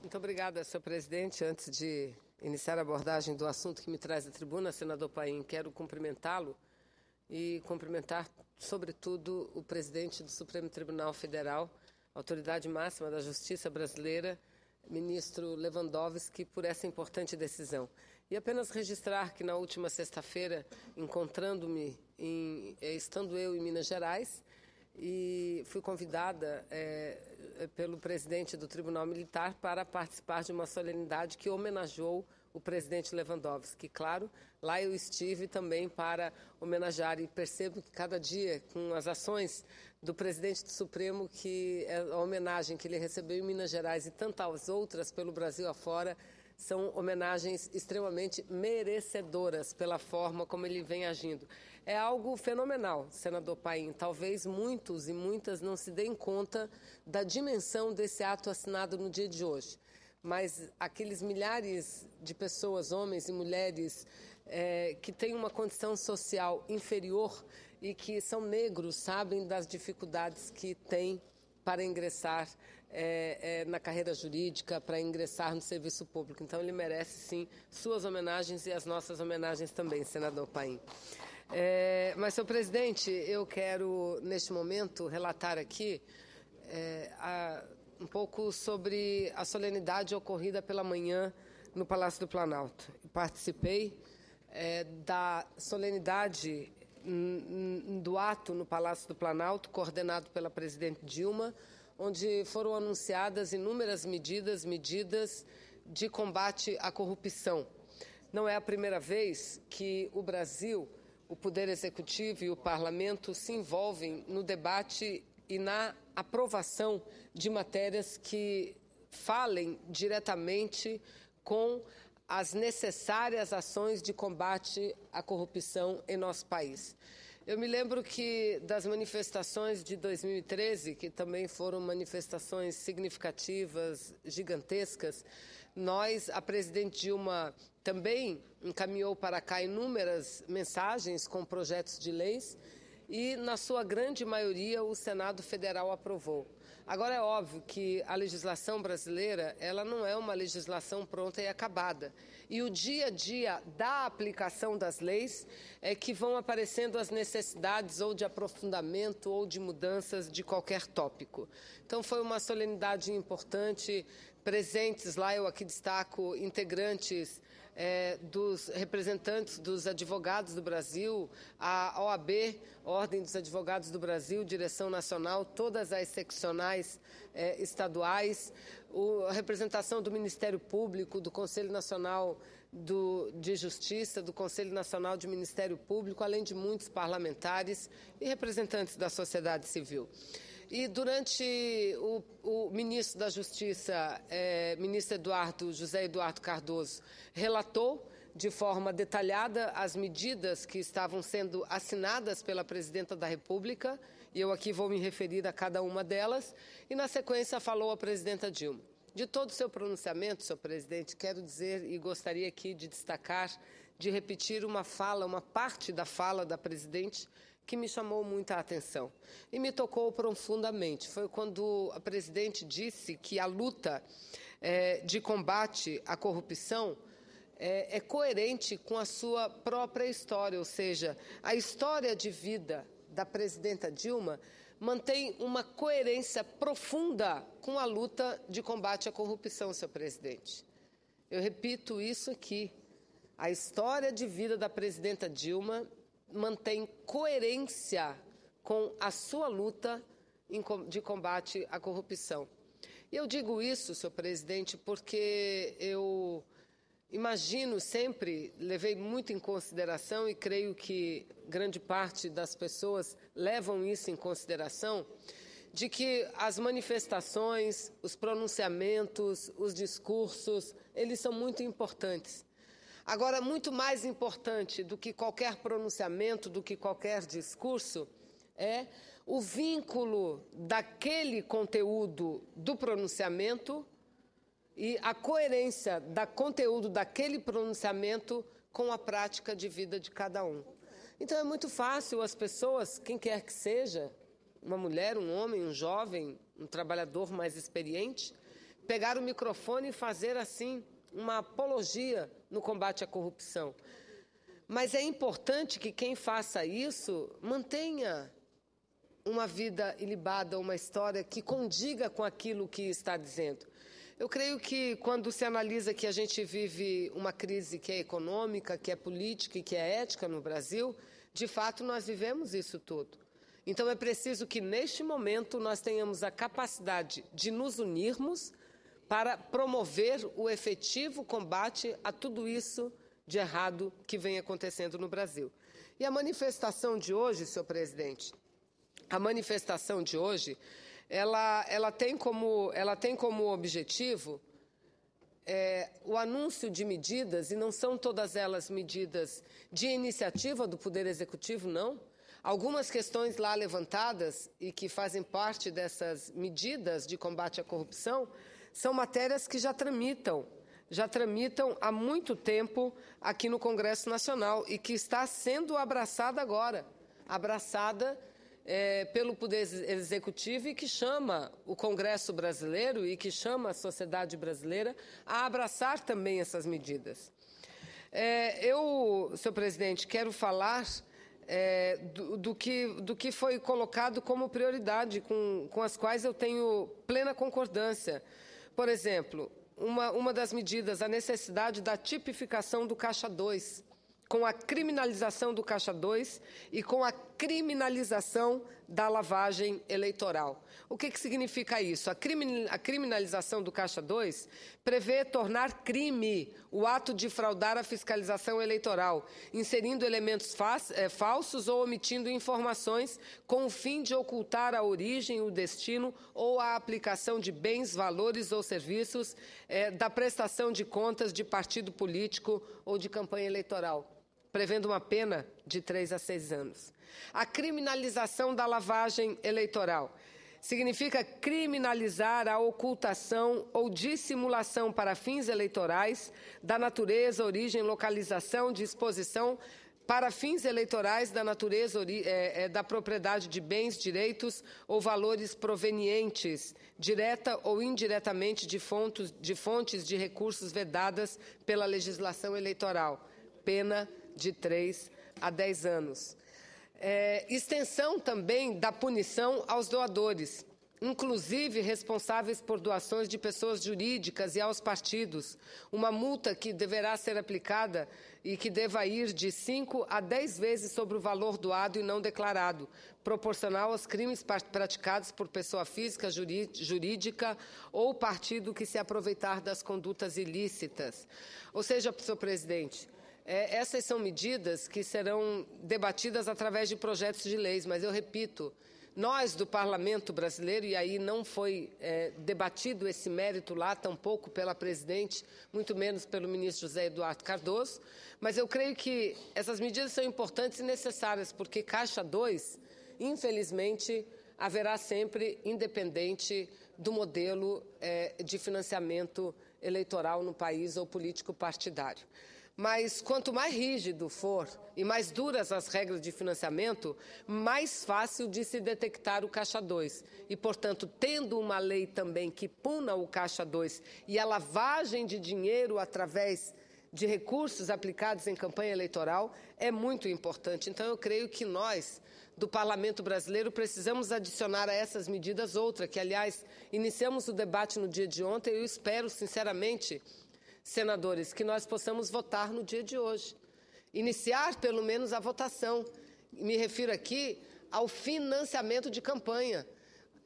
Muito obrigada, senhor presidente. Antes de iniciar a abordagem do assunto que me traz à tribuna, senador Paim, quero cumprimentá-lo e cumprimentar, sobretudo, o presidente do Supremo Tribunal Federal, autoridade máxima da justiça brasileira, ministro Lewandowski, por essa importante decisão. E apenas registrar que na última sexta-feira, encontrando-me, eh, estando eu em Minas Gerais, e fui convidada é, eh, pelo presidente do Tribunal Militar para participar de uma solenidade que homenageou o presidente Lewandowski. Claro, lá eu estive também para homenagear e percebo que cada dia, com as ações do presidente do Supremo, que é a homenagem que ele recebeu em Minas Gerais e tantas outras pelo Brasil afora, são homenagens extremamente merecedoras pela forma como ele vem agindo. É algo fenomenal, senador Paim. Talvez muitos e muitas não se deem conta da dimensão desse ato assinado no dia de hoje. Mas aqueles milhares de pessoas, homens e mulheres, é, que têm uma condição social inferior e que são negros, sabem das dificuldades que têm para ingressar é, é, na carreira jurídica para ingressar no serviço público. Então, ele merece, sim, suas homenagens e as nossas homenagens também, senador Paim. É, mas, senhor presidente, eu quero, neste momento, relatar aqui é, a, um pouco sobre a solenidade ocorrida pela manhã no Palácio do Planalto. Participei é, da solenidade do ato no Palácio do Planalto, coordenado pela presidente Dilma onde foram anunciadas inúmeras medidas, medidas de combate à corrupção. Não é a primeira vez que o Brasil, o Poder Executivo e o Parlamento se envolvem no debate e na aprovação de matérias que falem diretamente com as necessárias ações de combate à corrupção em nosso país. Eu me lembro que das manifestações de 2013, que também foram manifestações significativas, gigantescas, nós, a presidente Dilma também encaminhou para cá inúmeras mensagens com projetos de leis e, na sua grande maioria, o Senado Federal aprovou. Agora é óbvio que a legislação brasileira, ela não é uma legislação pronta e acabada. E o dia a dia da aplicação das leis é que vão aparecendo as necessidades ou de aprofundamento ou de mudanças de qualquer tópico. Então foi uma solenidade importante presentes lá, eu aqui destaco integrantes é, dos representantes dos advogados do Brasil, a OAB, Ordem dos Advogados do Brasil, Direção Nacional, todas as seccionais é, estaduais, o, a representação do Ministério Público, do Conselho Nacional do, de Justiça, do Conselho Nacional de Ministério Público, além de muitos parlamentares e representantes da sociedade civil. E durante o, o ministro da Justiça, é, ministro Eduardo, José Eduardo Cardoso, relatou de forma detalhada as medidas que estavam sendo assinadas pela presidenta da República, e eu aqui vou me referir a cada uma delas, e na sequência falou a presidenta Dilma. De todo o seu pronunciamento, senhor presidente, quero dizer e gostaria aqui de destacar, de repetir uma fala, uma parte da fala da presidente, que me chamou muita atenção e me tocou profundamente. Foi quando a presidente disse que a luta é, de combate à corrupção é, é coerente com a sua própria história, ou seja, a história de vida da presidenta Dilma mantém uma coerência profunda com a luta de combate à corrupção, senhor presidente. Eu repito isso aqui. A história de vida da presidenta Dilma mantém coerência com a sua luta de combate à corrupção. E eu digo isso, senhor presidente, porque eu imagino sempre, levei muito em consideração e creio que grande parte das pessoas levam isso em consideração, de que as manifestações, os pronunciamentos, os discursos, eles são muito importantes. Agora, muito mais importante do que qualquer pronunciamento, do que qualquer discurso, é o vínculo daquele conteúdo do pronunciamento e a coerência do conteúdo daquele pronunciamento com a prática de vida de cada um. Então é muito fácil as pessoas, quem quer que seja, uma mulher, um homem, um jovem, um trabalhador mais experiente, pegar o microfone e fazer assim uma apologia no combate à corrupção. Mas é importante que quem faça isso mantenha uma vida ilibada, uma história que condiga com aquilo que está dizendo. Eu creio que quando se analisa que a gente vive uma crise que é econômica, que é política e que é ética no Brasil, de fato nós vivemos isso tudo. Então é preciso que neste momento nós tenhamos a capacidade de nos unirmos para promover o efetivo combate a tudo isso de errado que vem acontecendo no Brasil. E a manifestação de hoje, senhor presidente, a manifestação de hoje, ela, ela, tem, como, ela tem como objetivo é, o anúncio de medidas, e não são todas elas medidas de iniciativa do Poder Executivo, não. Algumas questões lá levantadas e que fazem parte dessas medidas de combate à corrupção são matérias que já tramitam, já tramitam há muito tempo aqui no Congresso Nacional e que está sendo abraçada agora, abraçada é, pelo Poder Executivo e que chama o Congresso brasileiro e que chama a sociedade brasileira a abraçar também essas medidas. É, eu, senhor presidente, quero falar é, do, do, que, do que foi colocado como prioridade, com, com as quais eu tenho plena concordância. Por exemplo, uma, uma das medidas, a necessidade da tipificação do Caixa 2, com a criminalização do Caixa 2 e com a criminalização da lavagem eleitoral. O que, que significa isso? A, crimin a criminalização do Caixa 2 prevê tornar crime o ato de fraudar a fiscalização eleitoral, inserindo elementos é, falsos ou omitindo informações com o fim de ocultar a origem, o destino ou a aplicação de bens, valores ou serviços é, da prestação de contas de partido político ou de campanha eleitoral prevendo uma pena de três a seis anos. A criminalização da lavagem eleitoral significa criminalizar a ocultação ou dissimulação para fins eleitorais da natureza, origem, localização, disposição para fins eleitorais da natureza é, é, da propriedade de bens, direitos ou valores provenientes, direta ou indiretamente, de fontes, de fontes de recursos vedadas pela legislação eleitoral. Pena de 3 a 10 anos. É, extensão também da punição aos doadores, inclusive responsáveis por doações de pessoas jurídicas e aos partidos. Uma multa que deverá ser aplicada e que deva ir de 5 a 10 vezes sobre o valor doado e não declarado, proporcional aos crimes praticados por pessoa física, jurídica ou partido que se aproveitar das condutas ilícitas. Ou seja, senhor presidente. É, essas são medidas que serão debatidas através de projetos de leis, mas eu repito, nós do Parlamento brasileiro, e aí não foi é, debatido esse mérito lá, tampouco pela presidente, muito menos pelo ministro José Eduardo Cardoso, mas eu creio que essas medidas são importantes e necessárias, porque Caixa 2, infelizmente, haverá sempre independente do modelo é, de financiamento eleitoral no país ou político partidário. Mas quanto mais rígido for e mais duras as regras de financiamento, mais fácil de se detectar o caixa 2. E, portanto, tendo uma lei também que puna o caixa 2 e a lavagem de dinheiro através de recursos aplicados em campanha eleitoral é muito importante. Então, eu creio que nós, do Parlamento Brasileiro, precisamos adicionar a essas medidas outra, que, aliás, iniciamos o debate no dia de ontem e eu espero, sinceramente senadores, que nós possamos votar no dia de hoje. Iniciar, pelo menos, a votação. Me refiro aqui ao financiamento de campanha.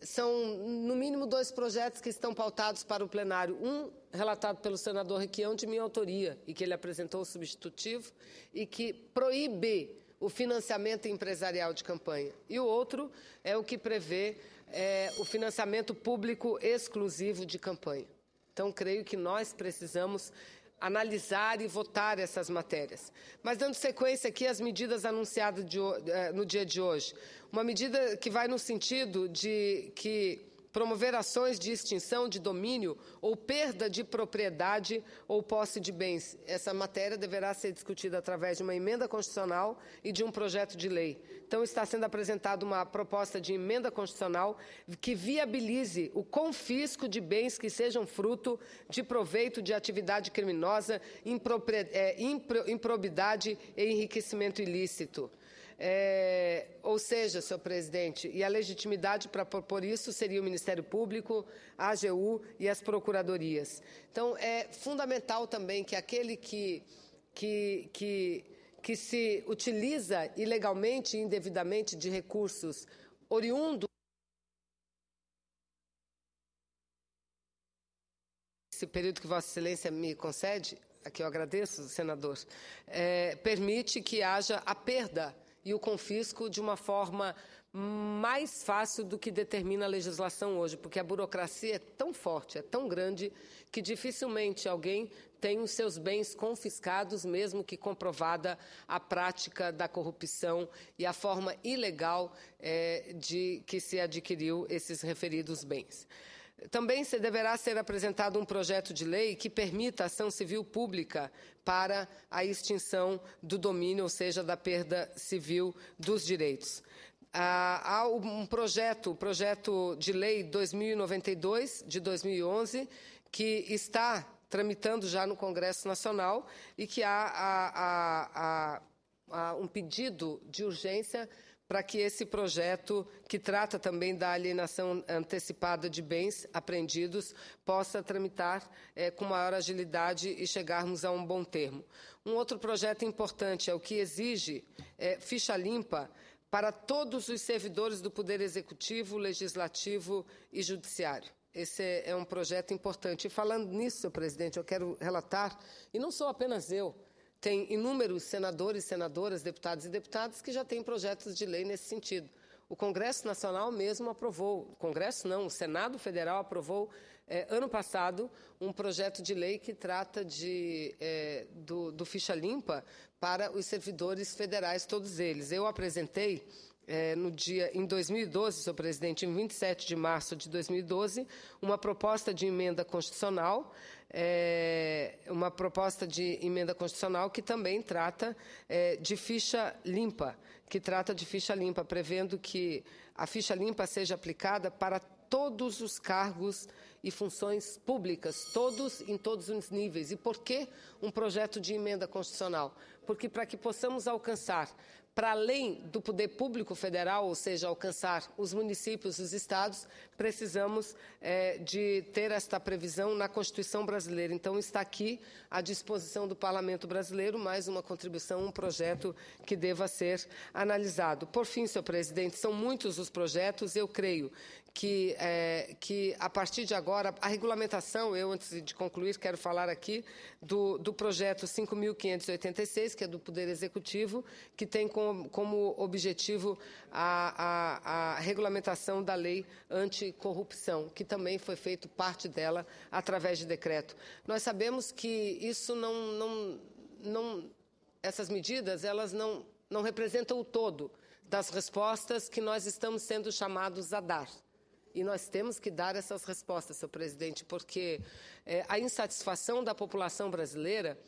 São, no mínimo, dois projetos que estão pautados para o plenário. Um relatado pelo senador Requião, de minha autoria, e que ele apresentou substitutivo, e que proíbe o financiamento empresarial de campanha. E o outro é o que prevê é, o financiamento público exclusivo de campanha. Então, creio que nós precisamos analisar e votar essas matérias. Mas dando sequência aqui às medidas anunciadas de, eh, no dia de hoje, uma medida que vai no sentido de que promover ações de extinção de domínio ou perda de propriedade ou posse de bens. Essa matéria deverá ser discutida através de uma emenda constitucional e de um projeto de lei. Então, está sendo apresentada uma proposta de emenda constitucional que viabilize o confisco de bens que sejam fruto de proveito de atividade criminosa, é, improbidade e enriquecimento ilícito. É, ou seja, senhor presidente, e a legitimidade para propor isso seria o Ministério Público, a AGU e as procuradorias. Então, é fundamental também que aquele que, que, que, que se utiliza ilegalmente e indevidamente de recursos oriundos esse período que Vossa Excelência me concede, a que eu agradeço, senador, é, permite que haja a perda e o confisco de uma forma mais fácil do que determina a legislação hoje, porque a burocracia é tão forte, é tão grande, que dificilmente alguém tem os seus bens confiscados, mesmo que comprovada a prática da corrupção e a forma ilegal é, de que se adquiriu esses referidos bens. Também se deverá ser apresentado um projeto de lei que permita ação civil pública para a extinção do domínio, ou seja, da perda civil dos direitos. Ah, há um projeto, o projeto de lei 2092 de 2011, que está tramitando já no Congresso Nacional e que há, há um pedido de urgência para que esse projeto, que trata também da alienação antecipada de bens apreendidos, possa tramitar é, com maior agilidade e chegarmos a um bom termo. Um outro projeto importante é o que exige é, ficha limpa para todos os servidores do Poder Executivo, Legislativo e Judiciário. Esse é, é um projeto importante. E falando nisso, senhor presidente, eu quero relatar, e não sou apenas eu, tem inúmeros senadores, senadoras, deputados e deputadas que já têm projetos de lei nesse sentido. O Congresso Nacional mesmo aprovou, o Congresso não, o Senado Federal aprovou é, ano passado um projeto de lei que trata de, é, do, do ficha limpa para os servidores federais, todos eles. Eu apresentei é, no dia em 2012, senhor presidente, em 27 de março de 2012, uma proposta de emenda constitucional, é, uma proposta de emenda constitucional que também trata é, de ficha limpa, que trata de ficha limpa, prevendo que a ficha limpa seja aplicada para todos os cargos e funções públicas, todos em todos os níveis. E por que um projeto de emenda constitucional? Porque para que possamos alcançar para além do poder público federal, ou seja, alcançar os municípios, os estados, precisamos é, de ter esta previsão na Constituição brasileira. Então, está aqui à disposição do Parlamento brasileiro mais uma contribuição, um projeto que deva ser analisado. Por fim, senhor presidente, são muitos os projetos, eu creio que, é, que a partir de agora, a regulamentação, eu antes de concluir, quero falar aqui do, do projeto 5.586, que é do Poder Executivo, que tem como, como objetivo a, a, a regulamentação da lei anti anticorrupção, que também foi feito parte dela através de decreto. Nós sabemos que isso não, não, não essas medidas, elas não, não representam o todo das respostas que nós estamos sendo chamados a dar. E nós temos que dar essas respostas, senhor presidente, porque é, a insatisfação da população brasileira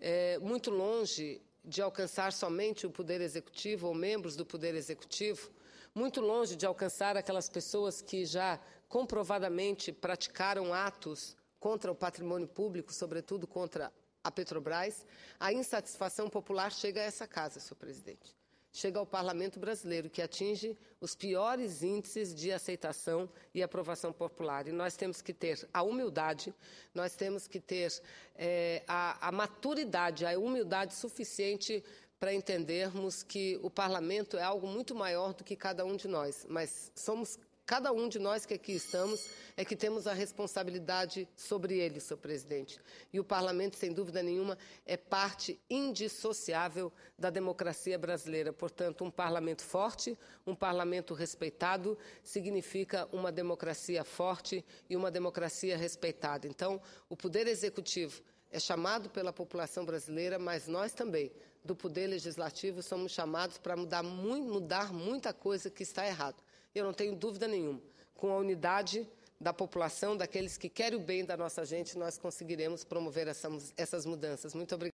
é muito longe de alcançar somente o poder executivo ou membros do poder executivo muito longe de alcançar aquelas pessoas que já comprovadamente praticaram atos contra o patrimônio público, sobretudo contra a Petrobras, a insatisfação popular chega a essa casa, senhor presidente. Chega ao parlamento brasileiro, que atinge os piores índices de aceitação e aprovação popular. E nós temos que ter a humildade, nós temos que ter é, a, a maturidade, a humildade suficiente para entendermos que o parlamento é algo muito maior do que cada um de nós, mas somos cada um de nós que aqui estamos é que temos a responsabilidade sobre ele, senhor presidente. E o parlamento, sem dúvida nenhuma, é parte indissociável da democracia brasileira. Portanto, um parlamento forte, um parlamento respeitado, significa uma democracia forte e uma democracia respeitada. Então, o poder executivo é chamado pela população brasileira, mas nós também do Poder Legislativo somos chamados para mudar, mudar muita coisa que está errado. Eu não tenho dúvida nenhuma. Com a unidade da população, daqueles que querem o bem da nossa gente, nós conseguiremos promover essa, essas mudanças. Muito obrigada.